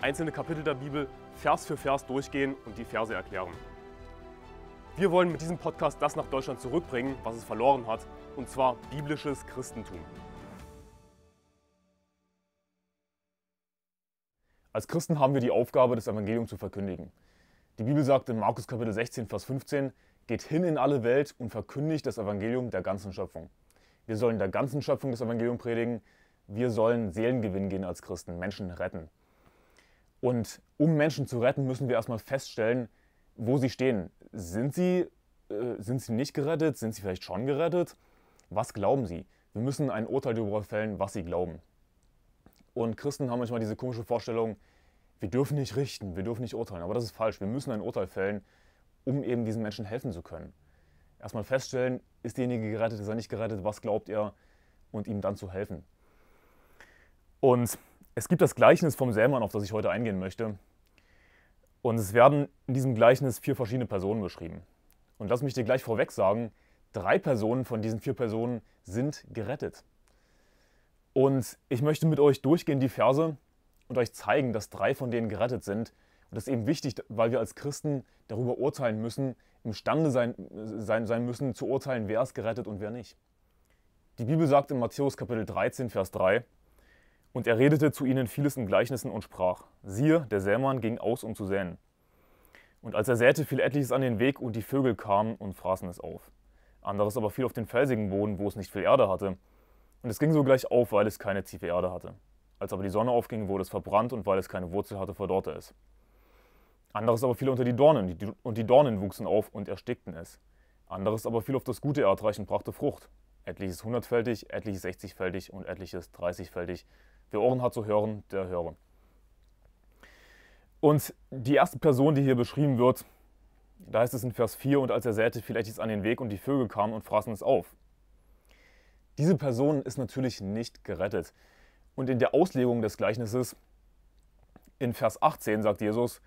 einzelne Kapitel der Bibel Vers für Vers durchgehen und die Verse erklären. Wir wollen mit diesem Podcast das nach Deutschland zurückbringen, was es verloren hat, und zwar biblisches Christentum. Als Christen haben wir die Aufgabe, das Evangelium zu verkündigen. Die Bibel sagt in Markus Kapitel 16, Vers 15, geht hin in alle Welt und verkündigt das Evangelium der ganzen Schöpfung. Wir sollen der ganzen Schöpfung das Evangelium predigen. Wir sollen Seelengewinn gehen als Christen, Menschen retten. Und um Menschen zu retten, müssen wir erstmal feststellen, wo sie stehen. Sind sie, äh, sind sie nicht gerettet? Sind sie vielleicht schon gerettet? Was glauben sie? Wir müssen ein Urteil darüber fällen, was sie glauben. Und Christen haben manchmal diese komische Vorstellung, wir dürfen nicht richten, wir dürfen nicht urteilen. Aber das ist falsch. Wir müssen ein Urteil fällen, um eben diesen Menschen helfen zu können. Erstmal feststellen, ist derjenige gerettet, ist er nicht gerettet, was glaubt er und ihm dann zu helfen. Und es gibt das Gleichnis vom Sämann, auf das ich heute eingehen möchte. Und es werden in diesem Gleichnis vier verschiedene Personen beschrieben. Und lass mich dir gleich vorweg sagen, drei Personen von diesen vier Personen sind gerettet. Und ich möchte mit euch durchgehen die Verse und euch zeigen, dass drei von denen gerettet sind. Und das ist eben wichtig, weil wir als Christen darüber urteilen müssen, imstande sein, sein, sein müssen zu urteilen, wer ist gerettet und wer nicht. Die Bibel sagt in Matthäus Kapitel 13, Vers 3, und er redete zu ihnen vieles in Gleichnissen und sprach: Siehe, der Sämann ging aus, um zu säen. Und als er säte, fiel etliches an den Weg, und die Vögel kamen und fraßen es auf. Anderes aber fiel auf den felsigen Boden, wo es nicht viel Erde hatte. Und es ging sogleich auf, weil es keine tiefe Erde hatte. Als aber die Sonne aufging, wurde es verbrannt, und weil es keine Wurzel hatte, verdorrte es. Anderes aber fiel unter die Dornen, und die Dornen wuchsen auf und erstickten es. Anderes aber fiel auf das gute Erdreich und brachte Frucht. Etliches hundertfältig, etliches sechzigfältig und etliches dreißigfältig Wer Ohren hat zu hören, der höre. Und die erste Person, die hier beschrieben wird, da heißt es in Vers 4, und als er säte, fiel Etis an den Weg und die Vögel kamen und fraßen es auf. Diese Person ist natürlich nicht gerettet. Und in der Auslegung des Gleichnisses in Vers 18 sagt Jesus,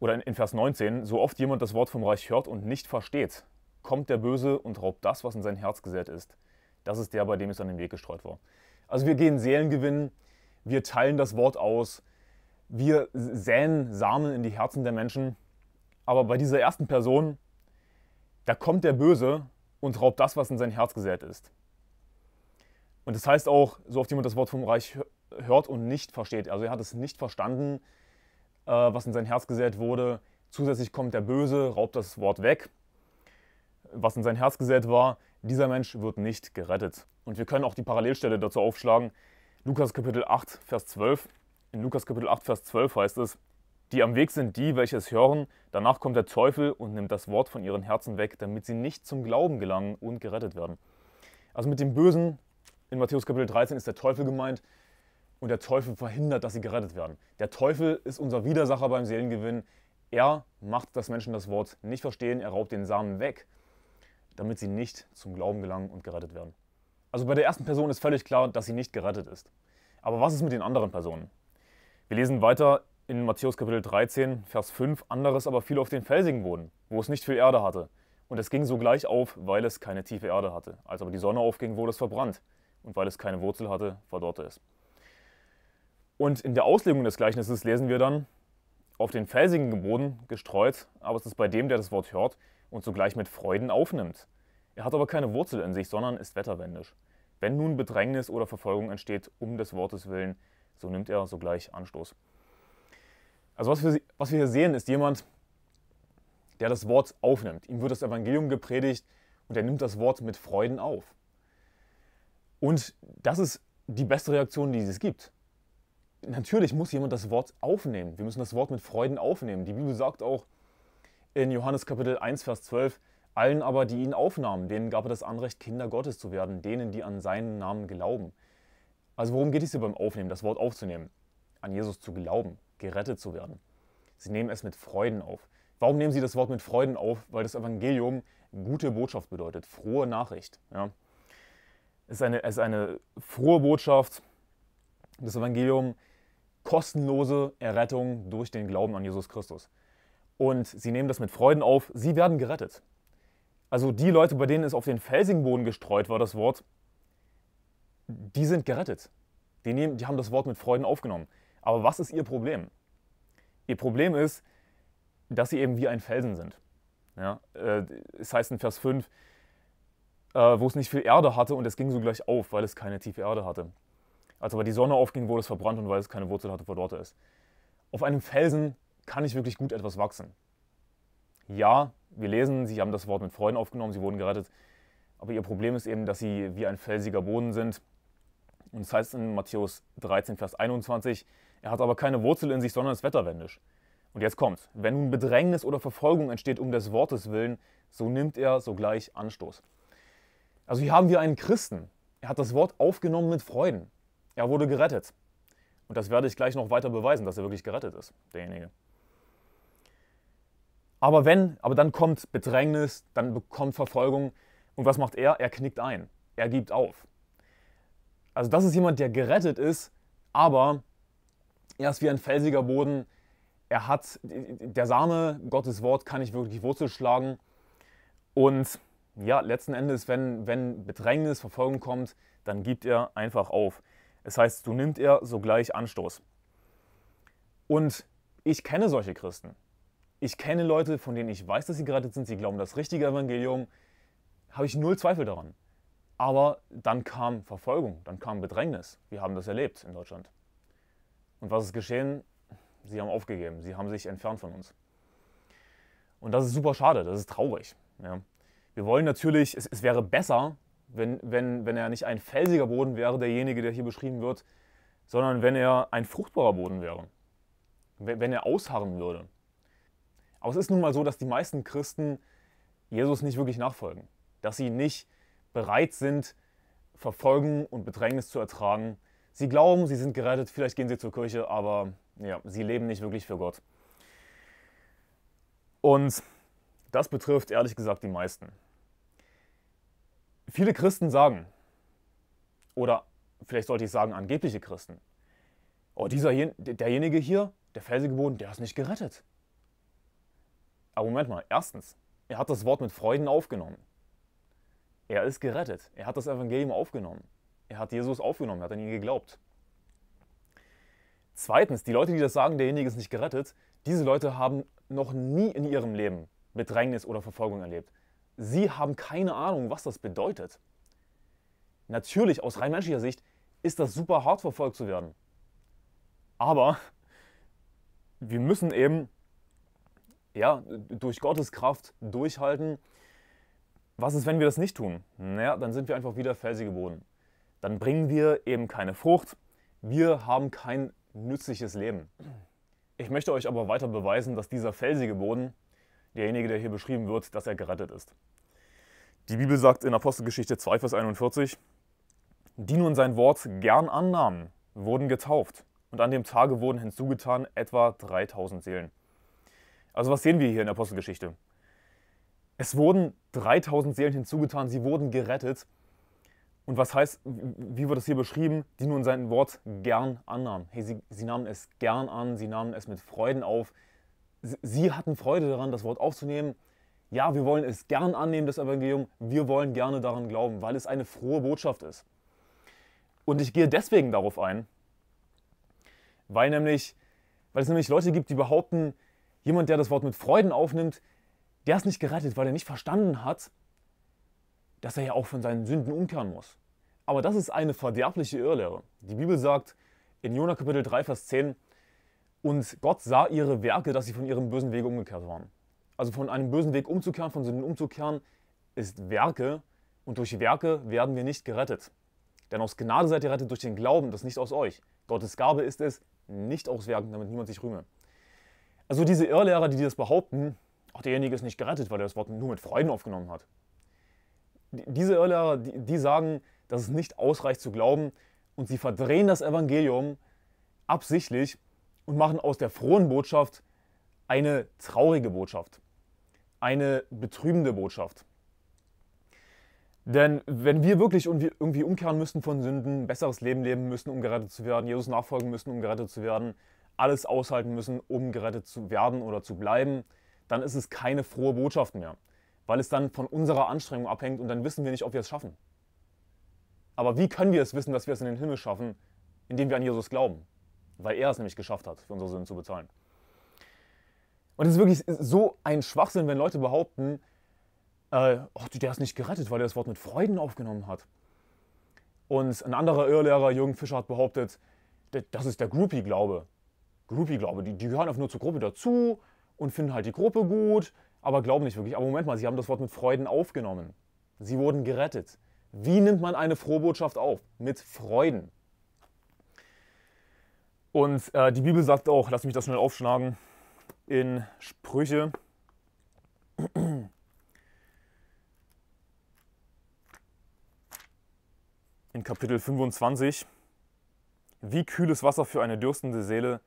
oder in Vers 19, so oft jemand das Wort vom Reich hört und nicht versteht, kommt der Böse und raubt das, was in sein Herz gesät ist. Das ist der, bei dem es an den Weg gestreut war. Also wir gehen Seelen gewinnen, wir teilen das Wort aus, wir säen Samen in die Herzen der Menschen. Aber bei dieser ersten Person, da kommt der Böse und raubt das, was in sein Herz gesät ist. Und das heißt auch, so oft jemand das Wort vom Reich hört und nicht versteht. Also er hat es nicht verstanden, äh, was in sein Herz gesät wurde. Zusätzlich kommt der Böse, raubt das Wort weg, was in sein Herz gesät war. Dieser Mensch wird nicht gerettet. Und wir können auch die Parallelstelle dazu aufschlagen. Lukas Kapitel 8, Vers 12. In Lukas Kapitel 8, Vers 12 heißt es, die am Weg sind die, welche es hören, danach kommt der Teufel und nimmt das Wort von ihren Herzen weg, damit sie nicht zum Glauben gelangen und gerettet werden. Also mit dem Bösen in Matthäus Kapitel 13 ist der Teufel gemeint und der Teufel verhindert, dass sie gerettet werden. Der Teufel ist unser Widersacher beim Seelengewinn. Er macht, dass Menschen das Wort nicht verstehen, er raubt den Samen weg damit sie nicht zum Glauben gelangen und gerettet werden. Also bei der ersten Person ist völlig klar, dass sie nicht gerettet ist. Aber was ist mit den anderen Personen? Wir lesen weiter in Matthäus Kapitel 13, Vers 5, anderes aber fiel auf den felsigen Boden, wo es nicht viel Erde hatte. Und es ging sogleich auf, weil es keine tiefe Erde hatte. Als aber die Sonne aufging, wurde es verbrannt. Und weil es keine Wurzel hatte, verdorrte es. Und in der Auslegung des Gleichnisses lesen wir dann, auf den felsigen Boden gestreut, aber es ist bei dem, der das Wort hört, und sogleich mit Freuden aufnimmt. Er hat aber keine Wurzel in sich, sondern ist wetterwendisch. Wenn nun Bedrängnis oder Verfolgung entsteht, um des Wortes willen, so nimmt er sogleich Anstoß. Also was wir, was wir hier sehen, ist jemand, der das Wort aufnimmt. Ihm wird das Evangelium gepredigt und er nimmt das Wort mit Freuden auf. Und das ist die beste Reaktion, die es gibt. Natürlich muss jemand das Wort aufnehmen. Wir müssen das Wort mit Freuden aufnehmen. Die Bibel sagt auch, in Johannes Kapitel 1, Vers 12, allen aber, die ihn aufnahmen, denen gab er das Anrecht, Kinder Gottes zu werden, denen, die an seinen Namen glauben. Also worum geht es hier beim Aufnehmen, das Wort aufzunehmen? An Jesus zu glauben, gerettet zu werden. Sie nehmen es mit Freuden auf. Warum nehmen sie das Wort mit Freuden auf? Weil das Evangelium gute Botschaft bedeutet, frohe Nachricht. Ja. Es, ist eine, es ist eine frohe Botschaft, das Evangelium, kostenlose Errettung durch den Glauben an Jesus Christus und sie nehmen das mit Freuden auf, sie werden gerettet. Also die Leute, bei denen es auf den Felsenboden gestreut war, das Wort, die sind gerettet. Die, nehmen, die haben das Wort mit Freuden aufgenommen. Aber was ist ihr Problem? Ihr Problem ist, dass sie eben wie ein Felsen sind. Ja, äh, es heißt in Vers 5, äh, wo es nicht viel Erde hatte und es ging so gleich auf, weil es keine tiefe Erde hatte. Als aber die Sonne aufging, wurde es verbrannt und weil es keine Wurzel hatte, verdorrte es. Auf einem Felsen kann ich wirklich gut etwas wachsen. Ja, wir lesen, sie haben das Wort mit Freuden aufgenommen, sie wurden gerettet, aber ihr Problem ist eben, dass sie wie ein felsiger Boden sind. Und es das heißt in Matthäus 13, Vers 21, er hat aber keine Wurzel in sich, sondern ist wetterwendisch. Und jetzt kommt's. Wenn nun Bedrängnis oder Verfolgung entsteht um des Wortes willen, so nimmt er sogleich Anstoß. Also hier haben wir einen Christen. Er hat das Wort aufgenommen mit Freuden. Er wurde gerettet. Und das werde ich gleich noch weiter beweisen, dass er wirklich gerettet ist, derjenige. Aber wenn, aber dann kommt Bedrängnis, dann bekommt Verfolgung. Und was macht er? Er knickt ein. Er gibt auf. Also das ist jemand, der gerettet ist, aber er ist wie ein felsiger Boden. Er hat, der Same, Gottes Wort, kann nicht wirklich Wurzel schlagen. Und ja, letzten Endes, wenn, wenn Bedrängnis, Verfolgung kommt, dann gibt er einfach auf. Es das heißt, du nimmt er sogleich Anstoß. Und ich kenne solche Christen. Ich kenne Leute, von denen ich weiß, dass sie gerettet sind, sie glauben das richtige Evangelium, habe ich null Zweifel daran. Aber dann kam Verfolgung, dann kam Bedrängnis. Wir haben das erlebt in Deutschland. Und was ist geschehen? Sie haben aufgegeben, sie haben sich entfernt von uns. Und das ist super schade, das ist traurig. Ja. Wir wollen natürlich, es, es, wäre besser, wenn, wenn, wenn er nicht ein felsiger Boden wäre, derjenige, der hier beschrieben wird, sondern wenn er ein fruchtbarer Boden wäre. Wenn, wenn er ausharren würde. Aber es ist nun mal so, dass die meisten Christen Jesus nicht wirklich nachfolgen, dass sie nicht bereit sind, Verfolgen und Bedrängnis zu ertragen. Sie glauben, sie sind gerettet, vielleicht gehen sie zur Kirche, aber ja, sie leben nicht wirklich für Gott. Und das betrifft ehrlich gesagt die meisten. Viele Christen sagen, oder vielleicht sollte ich sagen angebliche Christen, oh, dieser, derjenige hier, der Felsengeborene, der ist nicht gerettet. Aber Moment mal, erstens, er hat das Wort mit Freuden aufgenommen. Er ist gerettet. Er hat das Evangelium aufgenommen. Er hat Jesus aufgenommen, er hat an ihn geglaubt. Zweitens, die Leute, die das sagen, derjenige ist nicht gerettet, diese Leute haben noch nie in ihrem Leben Bedrängnis oder Verfolgung erlebt. Sie haben keine Ahnung, was das bedeutet. Natürlich, aus rein menschlicher Sicht, ist das super hart verfolgt zu werden. Aber wir müssen eben ja, durch Gottes Kraft durchhalten. Was ist, wenn wir das nicht tun? Naja, dann sind wir einfach wieder felsige Boden. Dann bringen wir eben keine Frucht. Wir haben kein nützliches Leben. Ich möchte euch aber weiter beweisen, dass dieser felsige Boden, derjenige, der hier beschrieben wird, dass er gerettet ist. Die Bibel sagt in Apostelgeschichte 2, Vers 41, die nun sein Wort gern annahmen, wurden getauft und an dem Tage wurden hinzugetan etwa 3000 Seelen. Also was sehen wir hier in der Apostelgeschichte? Es wurden 3000 Seelen hinzugetan, sie wurden gerettet. Und was heißt, wie wird das hier beschrieben? Die nun sein Wort gern annahmen. Hey, sie, sie nahmen es gern an, sie nahmen es mit Freuden auf. Sie, hatten Freude daran, das Wort aufzunehmen. Ja, wir wollen es gern annehmen, das Evangelium. Wir wollen gerne daran glauben, weil es eine frohe Botschaft ist. Und ich gehe deswegen darauf ein, weil, nämlich, weil es nämlich Leute gibt, die behaupten, Jemand, der das Wort mit Freuden aufnimmt, der ist nicht gerettet, weil er nicht verstanden hat, dass er ja auch von seinen Sünden umkehren muss. Aber das ist eine verderbliche Irrlehre. Die Bibel sagt in Jonah Kapitel 3, Vers 10, und Gott sah ihre Werke, dass sie von ihrem bösen Weg umgekehrt waren. Also von einem bösen Weg umzukehren, von Sünden umzukehren, ist Werke und durch Werke werden wir nicht gerettet. Denn aus Gnade seid ihr rettet durch den Glauben, das nicht aus euch. Gottes Gabe ist es, nicht aus Werken, damit niemand sich rühme. Also diese Irrlehrer, die das behaupten, auch derjenige ist nicht gerettet, weil er das Wort nur mit Freuden aufgenommen hat. Diese Irrlehrer, die, die sagen, dass es nicht ausreicht zu glauben und sie verdrehen das Evangelium absichtlich und machen aus der frohen Botschaft eine traurige Botschaft, eine betrübende Botschaft. Denn wenn wir wirklich irgendwie umkehren müssten von Sünden, besseres Leben leben müssen, um gerettet zu werden, Jesus nachfolgen müssen, um gerettet zu werden, alles aushalten müssen, um gerettet zu werden oder zu bleiben, dann ist es keine frohe Botschaft mehr, weil es dann von unserer Anstrengung abhängt und dann wissen wir nicht, ob wir es schaffen. Aber wie können wir es wissen, dass wir es in den Himmel schaffen, indem wir an Jesus glauben? Weil er es nämlich geschafft hat, für unsere Sünden zu bezahlen. Und es ist wirklich so ein Schwachsinn, wenn Leute behaupten, äh, oh, der ist nicht gerettet, weil er das Wort mit Freuden aufgenommen hat. Und ein anderer Irrlehrer, Jürgen Fischer, hat behauptet, das ist der Groupie-Glaube. Groupie-Glaube. Die, die gehören einfach nur zur Gruppe dazu und finden halt die Gruppe gut, aber glauben nicht wirklich. Aber Moment mal, sie haben das Wort mit Freuden aufgenommen. Sie wurden gerettet. Wie nimmt man eine Frohbotschaft auf? Mit Freuden. Und äh, die Bibel sagt auch, lass mich das schnell aufschlagen, in Sprüche. In Kapitel 25. Wie kühles Wasser für eine dürstende Seele,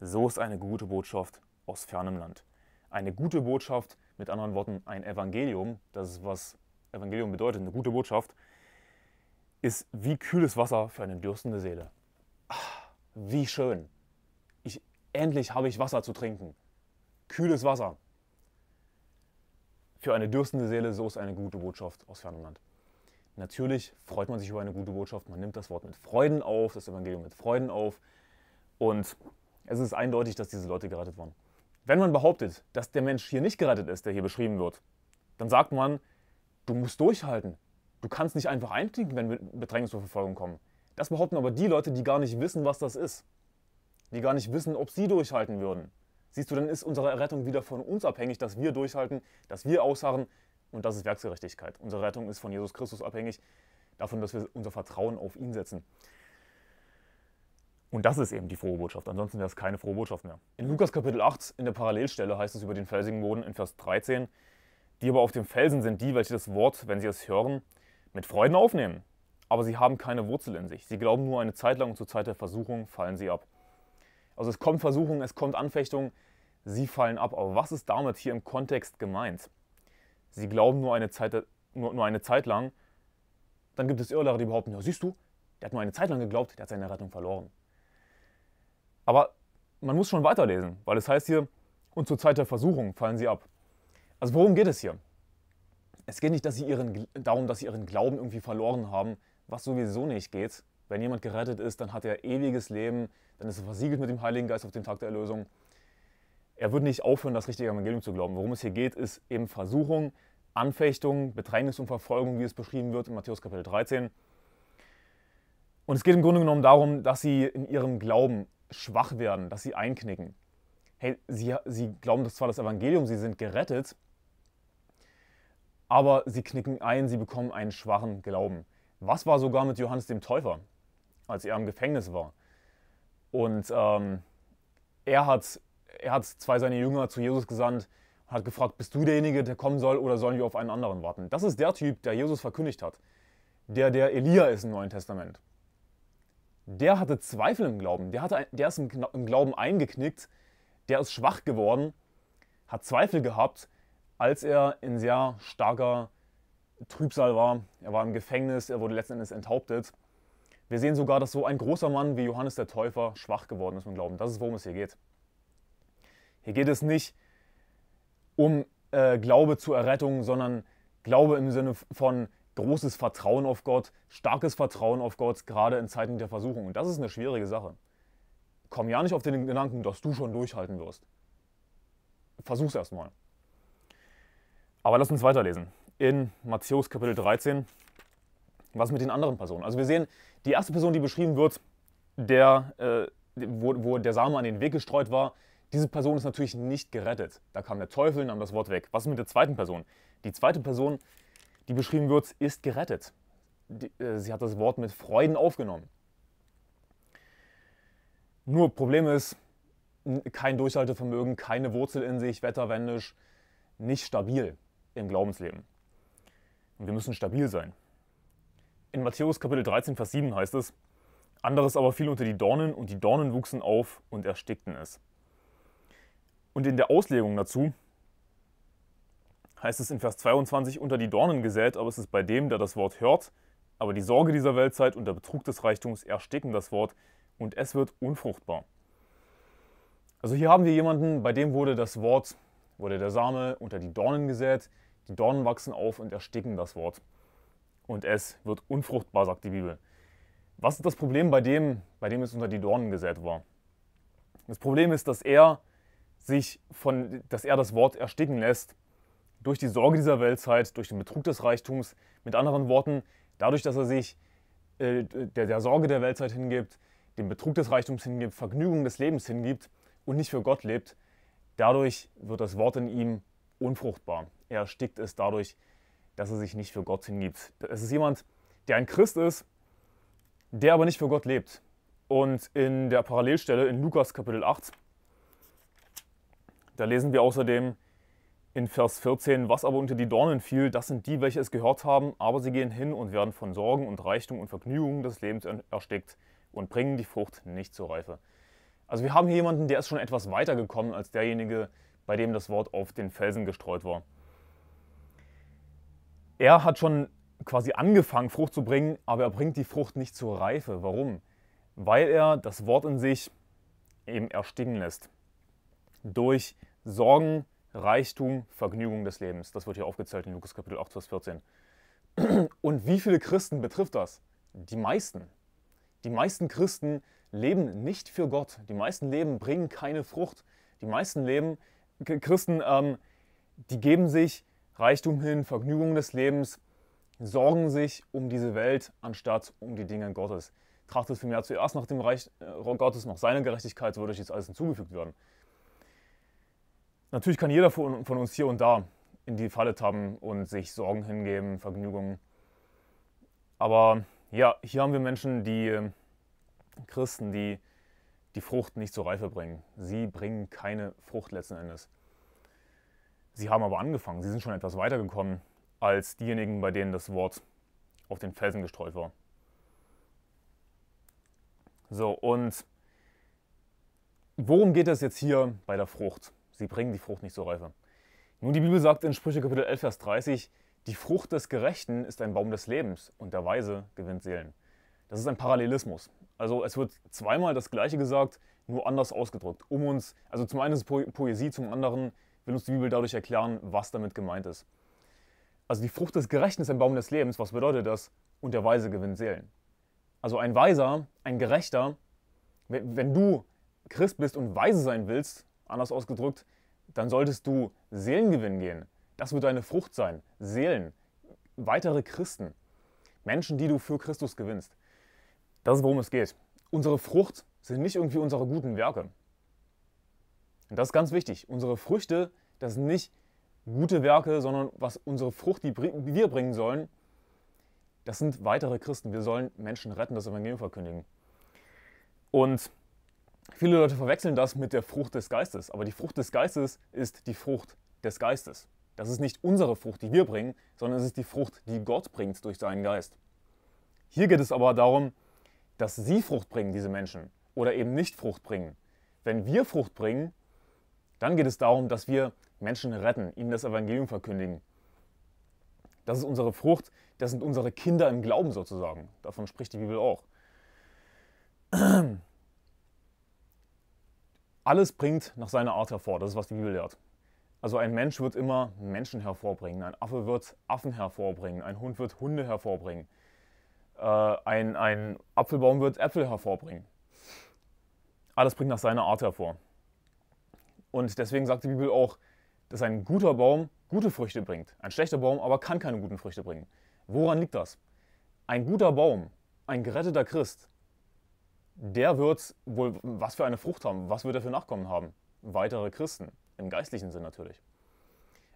so ist eine gute Botschaft aus fernem Land. Eine gute Botschaft, mit anderen Worten ein Evangelium, das ist was Evangelium bedeutet, eine gute Botschaft, ist wie kühles Wasser für eine dürstende Seele. Ach, wie schön. Ich, endlich habe ich Wasser zu trinken. Kühles Wasser. Für eine dürstende Seele, so ist eine gute Botschaft aus fernem Land. Natürlich freut man sich über eine gute Botschaft, man nimmt das Wort mit Freuden auf, das Evangelium mit Freuden auf und es ist eindeutig, dass diese Leute gerettet wurden. Wenn man behauptet, dass der Mensch hier nicht gerettet ist, der hier beschrieben wird, dann sagt man, du musst durchhalten. Du kannst nicht einfach einknicken, wenn Bedrängnis zur Verfolgung kommen. Das behaupten aber die Leute, die gar nicht wissen, was das ist. Die gar nicht wissen, ob sie durchhalten würden. Siehst du, dann ist unsere Errettung wieder von uns abhängig, dass wir durchhalten, dass wir ausharren. Und das ist Werksgerechtigkeit. Unsere Rettung ist von Jesus Christus abhängig, davon, dass wir unser Vertrauen auf ihn setzen. Und das ist eben die frohe Botschaft. Ansonsten wäre es keine frohe Botschaft mehr. In Lukas Kapitel 8, in der Parallelstelle, heißt es über den felsigen Boden in Vers 13, die aber auf dem Felsen sind die, welche das Wort, wenn sie es hören, mit Freuden aufnehmen. Aber sie haben keine Wurzel in sich. Sie glauben nur eine Zeit lang und zur Zeit der Versuchung fallen sie ab. Also es kommt Versuchung, es kommt Anfechtung, sie fallen ab. Aber was ist damit hier im Kontext gemeint? Sie glauben nur eine Zeit, nur, nur eine Zeit lang. Dann gibt es Irrlehrer, die behaupten, ja siehst du, der hat nur eine Zeit lang geglaubt, der hat seine Rettung verloren. Aber man muss schon weiterlesen, weil es heißt hier, und zur Zeit der Versuchung fallen sie ab. Also worum geht es hier? Es geht nicht dass sie ihren, darum, dass sie ihren Glauben irgendwie verloren haben, was sowieso nicht geht. Wenn jemand gerettet ist, dann hat er ewiges Leben, dann ist er versiegelt mit dem Heiligen Geist auf dem Tag der Erlösung. Er wird nicht aufhören, das richtige Evangelium zu glauben. Worum es hier geht, ist eben Versuchung, Anfechtung, Bedrängnis und Verfolgung, wie es beschrieben wird in Matthäus Kapitel 13. Und es geht im Grunde genommen darum, dass sie in ihrem Glauben schwach werden, dass sie einknicken. Hey, sie, sie glauben das zwar das Evangelium, sie sind gerettet, aber sie knicken ein, sie bekommen einen schwachen Glauben. Was war sogar mit Johannes dem Täufer, als er im Gefängnis war? Und ähm, er, hat, er hat zwei seiner Jünger zu Jesus gesandt und hat gefragt, bist du derjenige, der kommen soll oder sollen wir auf einen anderen warten? Das ist der Typ, der Jesus verkündigt hat, der der Elia ist im Neuen Testament der hatte Zweifel im Glauben, der, hatte, der ist im, Glauben eingeknickt, der ist schwach geworden, hat Zweifel gehabt, als er in sehr starker Trübsal war. Er war im Gefängnis, er wurde letzten Endes enthauptet. Wir sehen sogar, dass so ein großer Mann wie Johannes der Täufer schwach geworden ist im Glauben. Das ist, worum es hier geht. Hier geht es nicht um äh, Glaube zur Errettung, sondern Glaube im Sinne von großes Vertrauen auf Gott, starkes Vertrauen auf Gott, gerade in Zeiten der Versuchung. Und das ist eine schwierige Sache. Komm ja nicht auf den Gedanken, dass du schon durchhalten wirst. Versuch's erstmal. Aber lass uns weiterlesen. In Matthäus Kapitel 13, was mit den anderen Personen? Also wir sehen, die erste Person, die beschrieben wird, der, äh, wo, wo der Same an den Weg gestreut war, diese Person ist natürlich nicht gerettet. Da kam der Teufel, nahm das Wort weg. Was ist mit der zweiten Person? Die zweite Person die beschrieben wird, ist gerettet. Die, äh, sie hat das Wort mit Freuden aufgenommen. Nur Problem ist, kein Durchhaltevermögen, keine Wurzel in sich, wetterwendisch, nicht stabil im Glaubensleben. Und wir müssen stabil sein. In Matthäus Kapitel 13, Vers 7 heißt es, anderes aber fiel unter die Dornen und die Dornen wuchsen auf und erstickten es. Und in der Auslegung dazu heißt es in Vers 22 unter die Dornen gesät, aber es ist bei dem, der das Wort hört, aber die Sorge dieser Weltzeit und der Betrug des Reichtums ersticken das Wort und es wird unfruchtbar. Also hier haben wir jemanden, bei dem wurde das Wort, wurde der Same unter die Dornen gesät, die Dornen wachsen auf und ersticken das Wort. Und es wird unfruchtbar, sagt die Bibel. Was ist das Problem bei dem, bei dem es unter die Dornen gesät war? Das Problem ist, dass er sich von, dass er das Wort ersticken lässt durch die Sorge dieser Weltzeit, durch den Betrug des Reichtums. Mit anderen Worten, dadurch, dass er sich äh, der, der Sorge der Weltzeit hingibt, dem Betrug des Reichtums hingibt, Vergnügung des Lebens hingibt und nicht für Gott lebt, dadurch wird das Wort in ihm unfruchtbar. Er erstickt es dadurch, dass er sich nicht für Gott hingibt. Es ist jemand, der ein Christ ist, der aber nicht für Gott lebt. Und in der Parallelstelle in Lukas Kapitel 8, da lesen wir außerdem, in Vers 14, was aber unter die Dornen fiel, das sind die, welche es gehört haben, aber sie gehen hin und werden von Sorgen und Reichtum und Vergnügungen des Lebens erstickt und bringen die Frucht nicht zur Reife. Also wir haben hier jemanden, der ist schon etwas weiter gekommen als derjenige, bei dem das Wort auf den Felsen gestreut war. Er hat schon quasi angefangen, Frucht zu bringen, aber er bringt die Frucht nicht zur Reife. Warum? Weil er das Wort in sich eben ersticken lässt. Durch Sorgen, Reichtum, Vergnügung des Lebens. Das wird hier aufgezählt in Lukas Kapitel 8, Vers 14. Und wie viele Christen betrifft das? Die meisten. Die meisten Christen leben nicht für Gott. Die meisten Leben bringen keine Frucht. Die meisten Leben, Christen, ähm, die geben sich Reichtum hin, Vergnügung des Lebens, sorgen sich um diese Welt anstatt um die Dinge Gottes. Trachtet für mehr zuerst nach dem Reich äh, Gottes, nach seiner Gerechtigkeit, so würde euch jetzt alles hinzugefügt werden. Natürlich kann jeder von, von uns hier und da in die Falle tappen und sich Sorgen hingeben, Vergnügungen. Aber ja, hier haben wir Menschen, die äh, Christen, die die Frucht nicht zur Reife bringen. Sie bringen keine Frucht letzten Endes. Sie haben aber angefangen, sie sind schon etwas weitergekommen als diejenigen, bei denen das Wort auf den Felsen gestreut war. So, und worum geht es jetzt hier bei der Frucht? sie bringen die Frucht nicht zur Reife. Nun, die Bibel sagt in Sprüche Kapitel 11, Vers 30, die Frucht des Gerechten ist ein Baum des Lebens und der Weise gewinnt Seelen. Das ist ein Parallelismus. Also es wird zweimal das Gleiche gesagt, nur anders ausgedrückt. Um uns, also zum einen ist es po Poesie, zum anderen will uns die Bibel dadurch erklären, was damit gemeint ist. Also die Frucht des Gerechten ist ein Baum des Lebens. Was bedeutet das? Und der Weise gewinnt Seelen. Also ein Weiser, ein Gerechter, wenn, wenn du Christ bist und weise sein willst, Anders ausgedrückt, dann solltest du Seelengewinn gehen. Das wird deine Frucht sein. Seelen, weitere Christen, Menschen, die du für Christus gewinnst. Das ist, worum es geht. Unsere Frucht sind nicht irgendwie unsere guten Werke. Und das ist ganz wichtig. Unsere Früchte, das sind nicht gute Werke, sondern was unsere Frucht, die wir bringen sollen, das sind weitere Christen. Wir sollen Menschen retten, das Evangelium verkündigen. Und Viele Leute verwechseln das mit der Frucht des Geistes, aber die Frucht des Geistes ist die Frucht des Geistes. Das ist nicht unsere Frucht, die wir bringen, sondern es ist die Frucht, die Gott bringt durch seinen Geist. Hier geht es aber darum, dass sie Frucht bringen, diese Menschen, oder eben nicht Frucht bringen. Wenn wir Frucht bringen, dann geht es darum, dass wir Menschen retten, ihnen das Evangelium verkündigen. Das ist unsere Frucht, das sind unsere Kinder im Glauben sozusagen. Davon spricht die Bibel auch. alles bringt nach seiner Art hervor. Das ist, was die Bibel lehrt. Also ein Mensch wird immer Menschen hervorbringen, ein Affe wird Affen hervorbringen, ein Hund wird Hunde hervorbringen, äh, ein, ein Apfelbaum wird Äpfel hervorbringen. Alles bringt nach seiner Art hervor. Und deswegen sagt die Bibel auch, dass ein guter Baum gute Früchte bringt, ein schlechter Baum aber kann keine guten Früchte bringen. Woran liegt das? Ein guter Baum, ein geretteter Christ, der wird wohl was für eine Frucht haben, was wird er für Nachkommen haben? Weitere Christen, im geistlichen Sinn natürlich.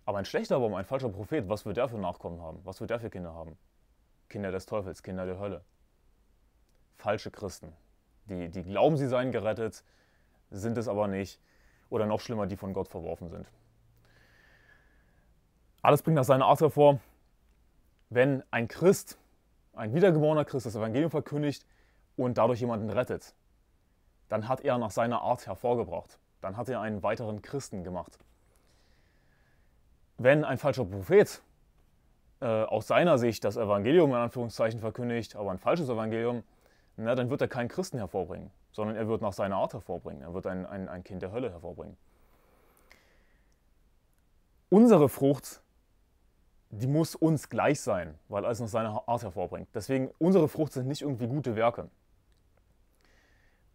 Aber ein schlechter Baum, ein falscher Prophet, was wird der für Nachkommen haben? Was wird der für Kinder haben? Kinder des Teufels, Kinder der Hölle. Falsche Christen, die, die glauben, sie seien gerettet, sind es aber nicht. Oder noch schlimmer, die von Gott verworfen sind. Alles bringt nach seiner Art hervor, wenn ein Christ, ein wiedergeborener Christ das Evangelium verkündigt, und dadurch jemanden rettet, dann hat er nach seiner Art hervorgebracht. Dann hat er einen weiteren Christen gemacht. Wenn ein falscher Prophet äh, aus seiner Sicht das Evangelium in Anführungszeichen verkündigt, aber ein falsches Evangelium, na, dann wird er keinen Christen hervorbringen, sondern er wird nach seiner Art hervorbringen. Er wird ein, ein, ein Kind der Hölle hervorbringen. Unsere Frucht die muss uns gleich sein, weil alles nach seiner Art hervorbringt. Deswegen, unsere Frucht sind nicht irgendwie gute Werke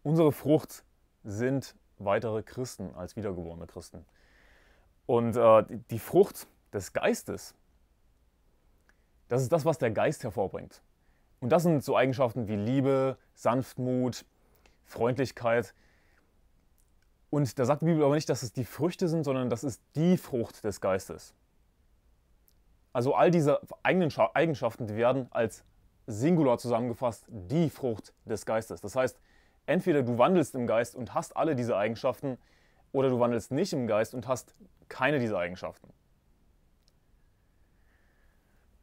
unsere Frucht sind weitere Christen als wiedergeborene Christen. Und äh, die Frucht des Geistes, das ist das, was der Geist hervorbringt. Und das sind so Eigenschaften wie Liebe, Sanftmut, Freundlichkeit. Und da sagt die Bibel aber nicht, dass es die Früchte sind, sondern das ist die Frucht des Geistes. Also all diese Eigenschaften die werden als Singular zusammengefasst die Frucht des Geistes. Das heißt, entweder du wandelst im Geist und hast alle diese Eigenschaften, oder du wandelst nicht im Geist und hast keine dieser Eigenschaften.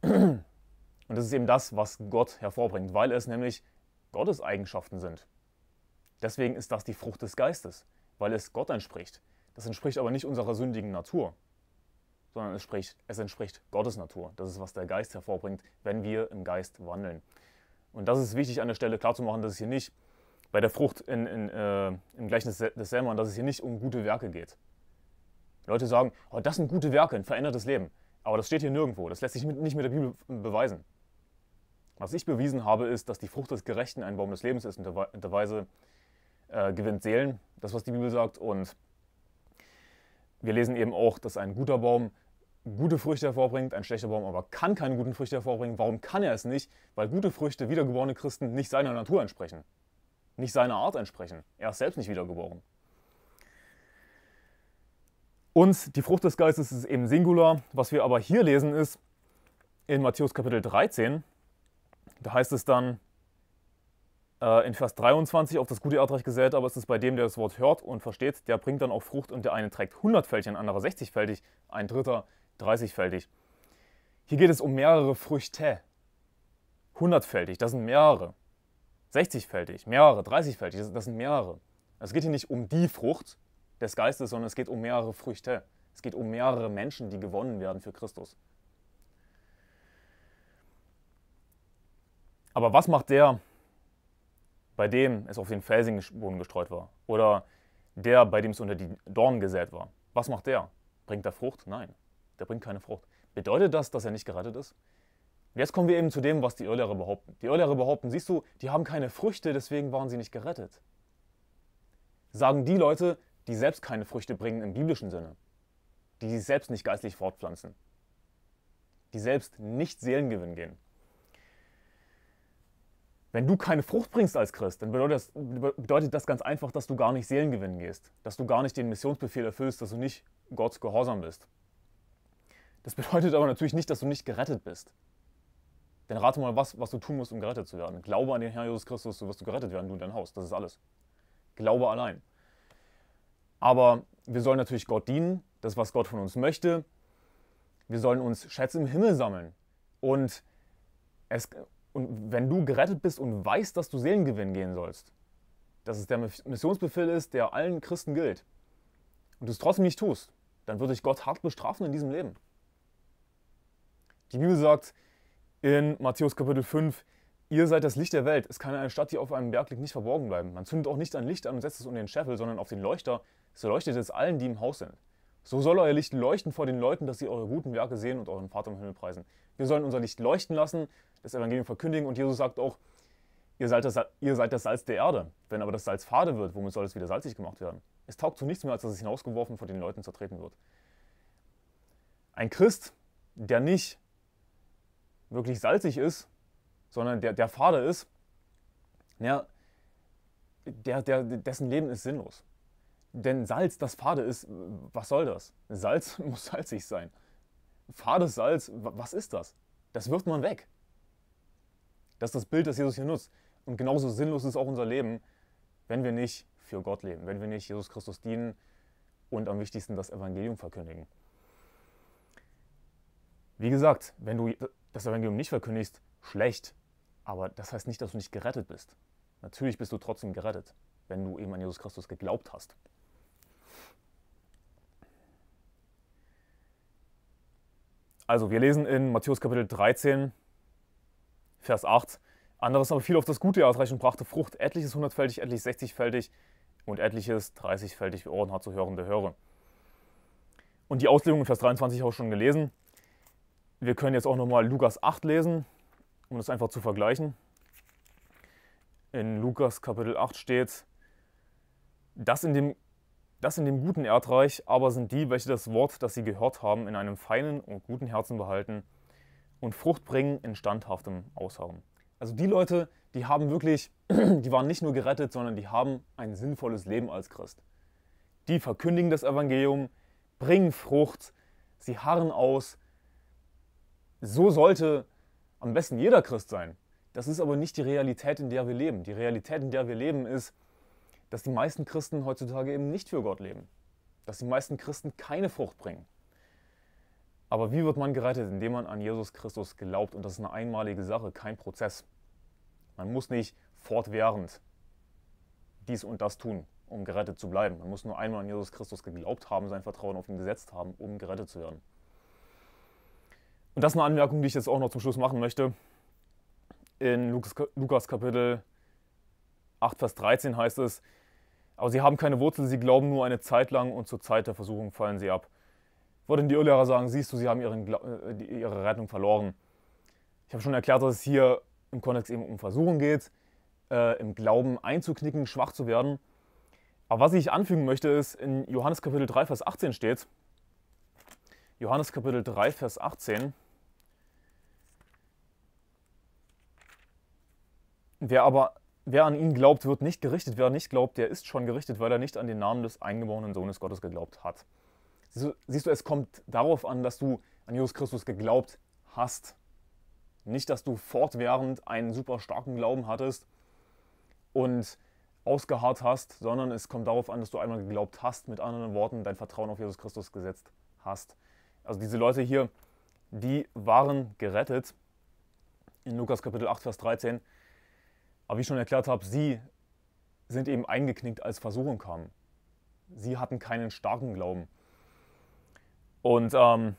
Und das ist eben das, was Gott hervorbringt, weil es nämlich Gottes Eigenschaften sind. Deswegen ist das die Frucht des Geistes, weil es Gott entspricht. Das entspricht aber nicht unserer sündigen Natur, sondern es, spricht, es entspricht Gottes Natur. Das ist, was der Geist hervorbringt, wenn wir im Geist wandeln. Und das ist wichtig an der Stelle klarzumachen, dass es hier nicht bei der Frucht in, in, äh, im Gleichnis des Selmern, dass es hier nicht um gute Werke geht. Leute sagen, oh, das sind gute Werke, ein verändertes Leben. Aber das steht hier nirgendwo. Das lässt sich mit, nicht mit der Bibel beweisen. Was ich bewiesen habe, ist, dass die Frucht des Gerechten ein Baum des Lebens ist. Und der, der Weise äh, gewinnt Seelen, das, was die Bibel sagt. Und wir lesen eben auch, dass ein guter Baum gute Früchte hervorbringt, ein schlechter Baum aber kann keine guten Früchte hervorbringen. Warum kann er es nicht? Weil gute Früchte, wiedergeborene Christen, nicht seiner Natur entsprechen nicht seiner Art entsprechen. Er ist selbst nicht wiedergeboren. Und die Frucht des Geistes ist eben Singular. Was wir aber hier lesen ist, in Matthäus Kapitel 13, da heißt es dann äh, in Vers 23, auf das gute Erdreich gesät, aber es ist bei dem, der das Wort hört und versteht, der bringt dann auch Frucht und der eine trägt 100-fältig, ein anderer 60-fältig, ein dritter 30-fältig. Hier geht es um mehrere Früchte. 100-fältig, das sind mehrere. 60-fältig, mehrere, 30-fältig, das, sind mehrere. Also es geht hier nicht um die Frucht des Geistes, sondern es geht um mehrere Früchte. Es geht um mehrere Menschen, die gewonnen werden für Christus. Aber was macht der, bei dem es auf den Felsenboden gestreut war? Oder der, bei dem es unter die Dornen gesät war? Was macht der? Bringt er Frucht? Nein, der bringt keine Frucht. Bedeutet das, dass er nicht gerettet ist? Und jetzt kommen wir eben zu dem, was die Irrlehrer behaupten. Die Irrlehrer behaupten, siehst du, die haben keine Früchte, deswegen waren sie nicht gerettet. Sagen die Leute, die selbst keine Früchte bringen im biblischen Sinne, die sich selbst nicht geistlich fortpflanzen, die selbst nicht Seelengewinn gehen. Wenn du keine Frucht bringst als Christ, dann bedeutet das, bedeutet das ganz einfach, dass du gar nicht Seelengewinn gehst, dass du gar nicht den Missionsbefehl erfüllst, dass du nicht Gott gehorsam bist. Das bedeutet aber natürlich nicht, dass du nicht gerettet bist. Dann rate mal, was, was du tun musst, um gerettet zu werden. Glaube an den Herrn Jesus Christus, so wirst du gerettet werden, du und dein Haus. Das ist alles. Glaube allein. Aber wir sollen natürlich Gott dienen, das, was Gott von uns möchte. Wir sollen uns Schätze im Himmel sammeln. Und, es, und wenn du gerettet bist und weißt, dass du Seelengewinn gehen sollst, dass es der Missionsbefehl ist, der allen Christen gilt, und du es trotzdem nicht tust, dann wird dich Gott hart bestrafen in diesem Leben. Die Bibel sagt, in Matthäus Kapitel 5, ihr seid das Licht der Welt. Es kann eine Stadt, die auf einem Berg liegt, nicht verborgen bleiben. Man zündet auch nicht ein Licht an und setzt es unter den Scheffel, sondern auf den Leuchter. So leuchtet es allen, die im Haus sind. So soll euer Licht leuchten vor den Leuten, dass sie eure guten Werke sehen und euren Vater im Himmel preisen. Wir sollen unser Licht leuchten lassen, das Evangelium verkündigen und Jesus sagt auch, ihr seid, das, ihr seid das Salz der Erde. Wenn aber das Salz fade wird, womit soll es wieder salzig gemacht werden? Es taugt zu nichts mehr, als dass es hinausgeworfen vor den Leuten zertreten wird. Ein Christ, der nicht wirklich salzig ist, sondern der, der fade ist, ja, der, der, dessen Leben ist sinnlos. Denn Salz, das fade ist, was soll das? Salz muss salzig sein. Fades Salz, was ist das? Das wirft man weg. Das ist das Bild, das Jesus hier nutzt. Und genauso sinnlos ist auch unser Leben, wenn wir nicht für Gott leben, wenn wir nicht Jesus Christus dienen und am wichtigsten das Evangelium verkündigen. Wie gesagt, wenn du das Evangelium nicht verkündigst, schlecht. Aber das heißt nicht, dass du nicht gerettet bist. Natürlich bist du trotzdem gerettet, wenn du eben an Jesus Christus geglaubt hast. Also, wir lesen in Matthäus Kapitel 13, Vers 8. Anderes aber fiel auf das Gute ausreichend und brachte Frucht, etliches hundertfältig, etliches sechzigfältig und etliches dreißigfältig, wie Ohren hat zu hören, der höre. Und die Auslegung in Vers 23 habe ich schon gelesen. Wir können jetzt auch nochmal Lukas 8 lesen, um das einfach zu vergleichen. In Lukas Kapitel 8 steht, das in, dem, das in dem guten Erdreich aber sind die, welche das Wort, das sie gehört haben, in einem feinen und guten Herzen behalten und Frucht bringen in standhaftem Ausharren. Also die Leute, die haben wirklich, die waren nicht nur gerettet, sondern die haben ein sinnvolles Leben als Christ. Die verkündigen das Evangelium, bringen Frucht, sie harren aus, so sollte am besten jeder Christ sein. Das ist aber nicht die Realität, in der wir leben. Die Realität, in der wir leben, ist, dass die meisten Christen heutzutage eben nicht für Gott leben. Dass die meisten Christen keine Frucht bringen. Aber wie wird man gerettet? Indem man an Jesus Christus glaubt. Und das ist eine einmalige Sache, kein Prozess. Man muss nicht fortwährend dies und das tun, um gerettet zu bleiben. Man muss nur einmal an Jesus Christus geglaubt haben, sein Vertrauen auf ihn gesetzt haben, um gerettet zu werden. Und das ist eine Anmerkung, die ich jetzt auch noch zum Schluss machen möchte. In Lukas, Lukas Kapitel 8, Vers 13 heißt es, aber sie haben keine Wurzel, sie glauben nur eine Zeit lang und zur Zeit der Versuchung fallen sie ab. Wollten die Irrlehrer sagen, siehst du, sie haben ihren, äh, ihre Rettung verloren. Ich habe schon erklärt, dass es hier im Kontext eben um Versuchung geht, äh, im Glauben einzuknicken, schwach zu werden. Aber was ich anfügen möchte, ist, in Johannes Kapitel 3, Vers 18 steht, Johannes Kapitel 3, Vers 18, Wer aber wer an ihn glaubt, wird nicht gerichtet. Wer nicht glaubt, der ist schon gerichtet, weil er nicht an den Namen des eingeborenen Sohnes Gottes geglaubt hat. Siehst du, siehst du, es kommt darauf an, dass du an Jesus Christus geglaubt hast. Nicht, dass du fortwährend einen super starken Glauben hattest und ausgeharrt hast, sondern es kommt darauf an, dass du einmal geglaubt hast, mit anderen Worten, dein Vertrauen auf Jesus Christus gesetzt hast. Also diese Leute hier, die waren gerettet. In Lukas Kapitel 8, Vers 13 aber wie ich schon erklärt habe, sie sind eben eingeknickt, als Versuchung kam. Sie hatten keinen starken Glauben. Und ähm,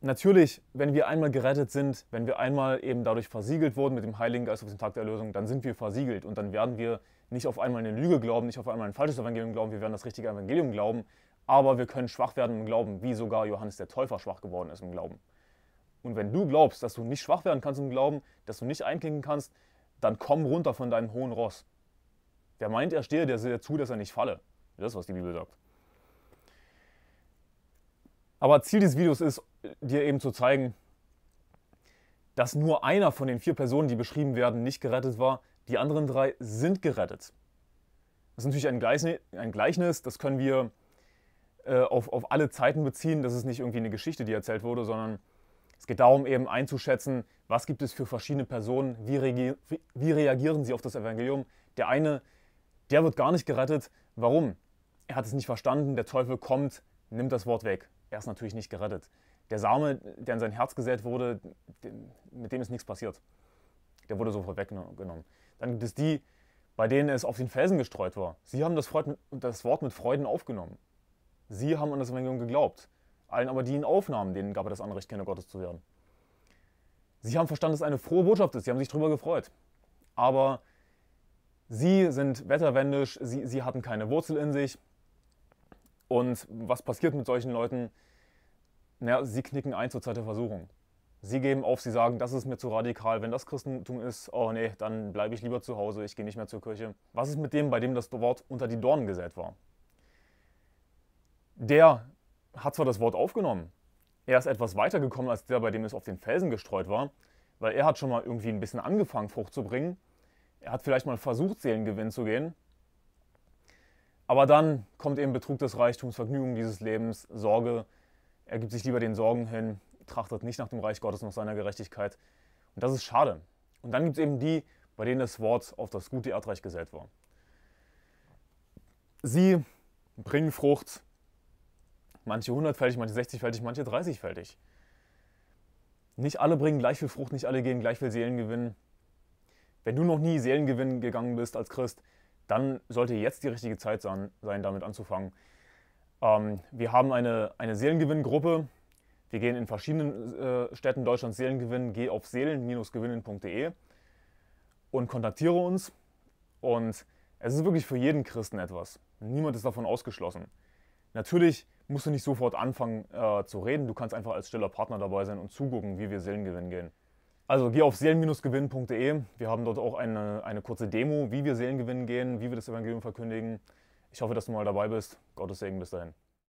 natürlich, wenn wir einmal gerettet sind, wenn wir einmal eben dadurch versiegelt wurden mit dem Heiligen Geist auf den Tag der Erlösung, dann sind wir versiegelt und dann werden wir nicht auf einmal eine Lüge glauben, nicht auf einmal ein falsches Evangelium glauben, wir werden das richtige Evangelium glauben, aber wir können schwach werden im Glauben, wie sogar Johannes der Täufer schwach geworden ist im Glauben. Und wenn du glaubst, dass du nicht schwach werden kannst im Glauben, dass du nicht einklinken kannst, dann komm runter von deinem hohen Ross. Wer meint, er stehe der dir zu, dass er nicht falle. Das ist, was die Bibel sagt. Aber Ziel dieses Videos ist, dir eben zu zeigen, dass nur einer von den vier Personen, die beschrieben werden, nicht gerettet war. Die anderen drei sind gerettet. Das ist natürlich ein Gleichnis, ein Gleichnis das können wir äh, auf, auf alle Zeiten beziehen. Das ist nicht irgendwie eine Geschichte, die erzählt wurde, sondern es geht darum, eben einzuschätzen, was gibt es für verschiedene Personen, wie, re wie reagieren sie auf das Evangelium. Der eine, der wird gar nicht gerettet. Warum? Er hat es nicht verstanden, der Teufel kommt, nimmt das Wort weg. Er ist natürlich nicht gerettet. Der Same, der in sein Herz gesät wurde, mit dem ist nichts passiert. Der wurde sofort weggenommen. Dann gibt es die, bei denen es auf den Felsen gestreut war. Sie haben das, Wort mit Freuden aufgenommen. Sie haben an das Evangelium geglaubt. Allen aber, die ihn aufnahmen, denen gab er das Anrecht, Kinder Gottes zu werden. Sie haben verstanden, dass es eine frohe Botschaft ist. Sie haben sich darüber gefreut. Aber sie sind wetterwendisch, sie, sie hatten keine Wurzel in sich. Und was passiert mit solchen Leuten? Naja, sie knicken ein zur Zeit der Versuchung. Sie geben auf, sie sagen, das ist mir zu radikal. Wenn das Christentum ist, oh nee, dann bleibe ich lieber zu Hause, ich gehe nicht mehr zur Kirche. Was ist mit dem, bei dem das Wort unter die Dornen gesät war? Der hat zwar das Wort aufgenommen, er ist etwas weiter gekommen als der, bei dem es auf den Felsen gestreut war, weil er hat schon mal irgendwie ein bisschen angefangen, Frucht zu bringen. Er hat vielleicht mal versucht, Seelengewinn zu gehen. Aber dann kommt eben Betrug des Reichtums, Vergnügen dieses Lebens, Sorge. Er gibt sich lieber den Sorgen hin, trachtet nicht nach dem Reich Gottes, nach seiner Gerechtigkeit. Und das ist schade. Und dann gibt es eben die, bei denen das Wort auf das gute Erdreich gesät war. Sie bringen Frucht, Manche 100-fältig, manche 60-fältig, manche 30-fältig. Nicht alle bringen gleich viel Frucht, nicht alle gehen gleich viel Seelengewinn. Wenn du noch nie Seelengewinn gegangen bist als Christ, dann sollte jetzt die richtige Zeit sein, damit anzufangen. Ähm, wir haben eine, eine Seelengewinn-Gruppe. Wir gehen in verschiedenen äh, Städten Deutschlands Seelengewinn. Geh auf seelen-gewinnen.de und kontaktiere uns. Und es ist wirklich für jeden Christen etwas. Niemand ist davon ausgeschlossen. Natürlich musst du nicht sofort anfangen äh, zu reden. Du kannst einfach als stiller Partner dabei sein und zugucken, wie wir Seelengewinn gehen. Also geh auf seelen-gewinn.de. Wir haben dort auch eine, eine kurze Demo, wie wir Seelengewinn gehen, wie wir das Evangelium verkündigen. Ich hoffe, dass du mal dabei bist. Gottes Segen bis dahin.